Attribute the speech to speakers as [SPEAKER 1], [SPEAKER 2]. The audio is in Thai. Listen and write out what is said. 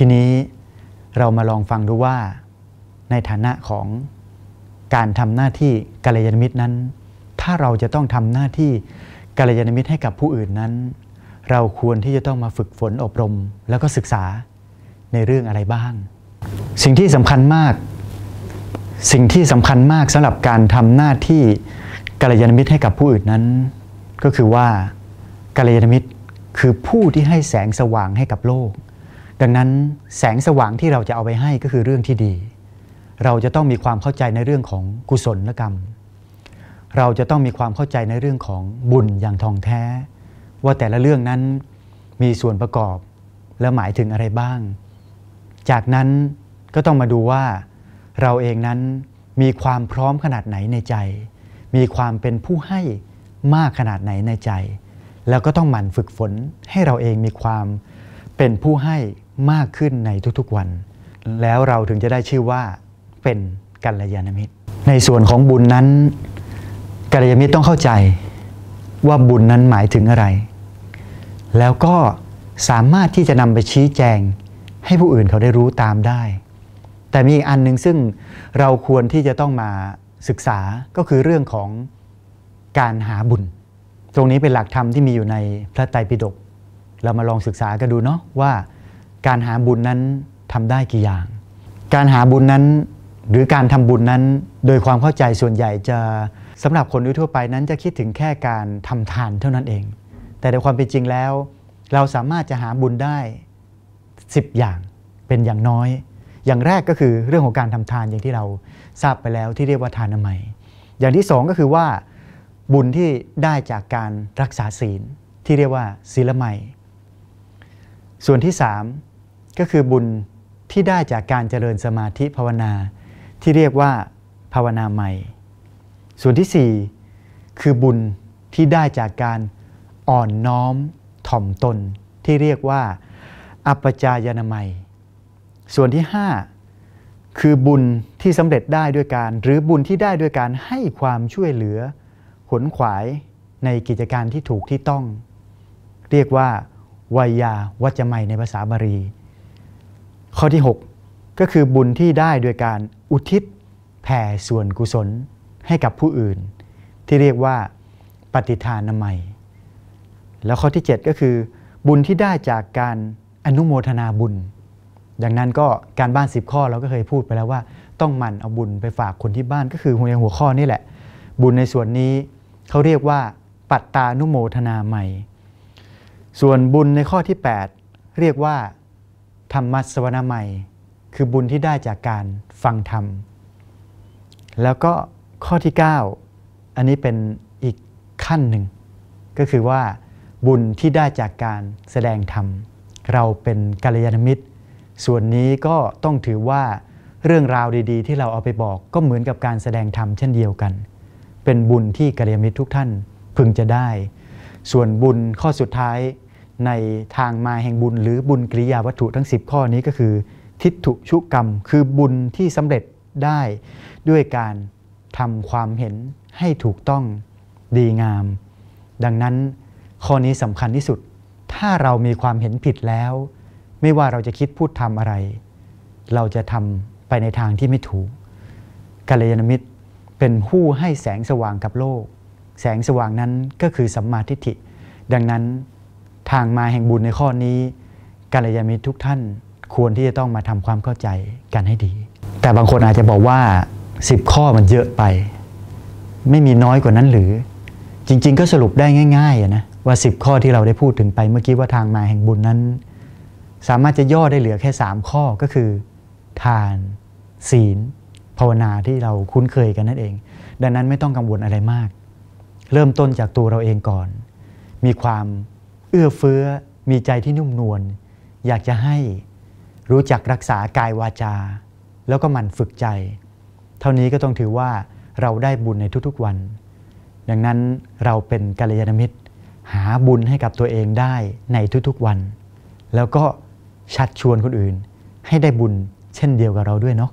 [SPEAKER 1] ทีนี้เรามาลองฟังดูว่า ในฐานะของการทำหน้าที่กัลยาณมิตรนั้น ถ้าเราจะต้องทำหน้าที่กัลยาณมิตรให้กับผู้อื่นนั้น เราควรที่จะต้องมาฝึกฝนอบรมแล้วก็ศึกษาในเรื่องอะไรบ้าง สิ่งที่สำคัญมาก สิ่งที่สำคัญมากสำหรับการทำหน้าที่กัลยาณมิตรให้กับผู้อื่นนั้น ก็คือว่ากัลยาณมิตรคือผู้ที่ให้แสงสว่างให้กับโลกดังนั้นแสงสว่างที่เราจะเอาไปให้ก็คือเรื่องที่ดี เราจะต้องมีความเข้าใจในเรื่องของกุศลกรรม เราจะต้องมีความเข้าใจในเรื่องของบุญอย่างทองแท้ ว่าแต่ละเรื่องนั้นมีส่วนประกอบและหมายถึงอะไรบ้าง จากนั้นก็ต้องมาดูว่าเราเองนั้นมีความพร้อมขนาดไหนในใจ มีความเป็นผู้ให้มากขนาดไหนในใจ แล้วก็ต้องหมั่นฝึกฝนให้เราเองมีความเป็นผู้ให้มากขึ้นในทุก ๆ วัน แล้วเราถึงจะได้ชื่อว่าเป็นกัลยาณมิตรในส่วนของบุญนั้นกัลยาณมิตรต้องเข้าใจว่าบุญนั้นหมายถึงอะไร แล้วก็สามารถที่จะนำไปชี้แจงให้ผู้อื่นเขาได้รู้ตามได้ แต่มีอีกอันหนึ่งซึ่งเราควรที่จะต้องมาศึกษาก็คือเรื่องของการหาบุญ ตรงนี้เป็นหลักธรรมที่มีอยู่ในพระไตรปิฎกเรามาลองศึกษากันดูเนาะว่าการหาบุญนั้นทำได้กี่อย่าง การหาบุญนั้นหรือการทำบุญนั้นโดยความเข้าใจส่วนใหญ่จะสำหรับคนทั่วไปนั้นจะคิดถึงแค่การทำทานเท่านั้นเอง แต่ในความเป็นจริงแล้ว เราสามารถจะหาบุญได้ 10 อย่างเป็นอย่างน้อย อย่างแรกก็คือเรื่องของการทำทานอย่างที่เราทราบไปแล้วที่เรียกว่า ทานอม่อย่างที่ 2 ก็คือว่า บุญที่ได้จากการรักษาศีล ที่เรียกว่าศีลไม่ ส่วนที่3ก็คือบุญที่ได้จากการเจริญสมาธิภาวนา ที่เรียกว่าภาวนาใหม่ ส่วนที่ 4 คือบุญที่ได้จากการอ่อนน้อมถ่อมตนที่เรียกว่าอัปจายนามัย ส่วนที่ 5 คือบุญที่สำเร็จได้ด้วยการ หรือบุญที่ได้ด้วยการให้ความช่วยเหลือ ขนขวายในกิจการที่ถูกที่ต้อง เรียกว่าวายาวัจไมในภาษาบาลีข้อที่ 6 ก็คือบุญที่ได้โดยการอุทิศแผ่ส่วนกุศลให้กับผู้อื่น ที่เรียกว่า ปฏิทานนามัยแล้วข้อที่7ก็คือบุญที่ได้จากการอนุโมทนาบุญดังนั้นก็การบ้าน10ข้อเราก็เคยพูดไปแล้วว่าต้องมันเอาบุญไปฝากคนที่บ้านก็คือหัวหัวข้อนี่แหละ บุญในส่วนนี้เขาเรียกว่า ปัตตานุโมทนาใหม่ ส่วนบุญในข้อที่8เรียกว่าธรรมสวนาใหม่คือบุญที่ได้จากการฟังธรรม แล้วก็ข้อที่ 9 อันนี้เป็นอีกขั้นหนึ่งก็คือว่าบุญที่ได้จากการแสดงธรรม เราเป็นกัลยาณมิตร ส่วนนี้ก็ต้องถือว่าเรื่องราวดีๆ ที่เราเอาไปบอกก็เหมือนกับการแสดงธรรมเช่นเดียวกัน เป็นบุญที่กัลยาณมิตรทุกท่านพึงจะได้ ส่วนบุญข้อสุดท้ายในทางมาแห่งบุญหรือบุญกิริยาวัตถุทั้ง 10 ข้อนี้ก็คือ ทิฏฐุชุกรรม คือบุญที่สำเร็จได้ ด้วยการทำความเห็นให้ถูกต้องดีงาม ดังนั้นข้อนี้สำคัญที่สุด ถ้าเรามีความเห็นผิดแล้ว ไม่ว่าเราจะคิดพูดทำอะไร เราจะทำไปในทางที่ไม่ถูกกัลยาณมิตรเป็นผู้ให้แสงสว่างกับโลก แสงสว่างนั้นก็คือสัมมาทิฏฐิ ดังนั้นทางมาแห่งบุญในข้อนี้กัลยาณมิตรทุกท่านควรที่จะต้องมาทำความเข้าใจกันให้ดี แต่บางคนอาจจะบอกว่า10ข้อมันเยอะไปไม่มีน้อยกว่านั้นหรือ จริง ๆ ก็สรุปได้ง่ายๆนะว่า 10ข้อที่เราได้พูดถึงไป เมื่อกี้ว่าทางมาแห่งบุญนั้น สามารถจะย่อได้เหลือแค่3ข้อก็คือทาน ศีล ภาวนาที่เราคุ้นเคยกันนั่นเอง ดังนั้นไม่ต้องกังวลอะไรมาก เริ่มต้นจากตัวเราเองก่อน มีความเอื้อเฟื้อมีใจที่นุ่มนวลอยากจะให้รู้จักรักษากายวาจา แล้วก็มันฝึกใจ เท่านี้ก็ต้องถือว่าเราได้บุญในทุกๆวัน ดังนั้นเราเป็นกัลยาณมิตร หาบุญให้กับตัวเองได้ในทุกๆวัน แล้วก็ชัดชวนคนอื่นให้ได้บุญเช่นเดียวกับเราด้วยเนาะ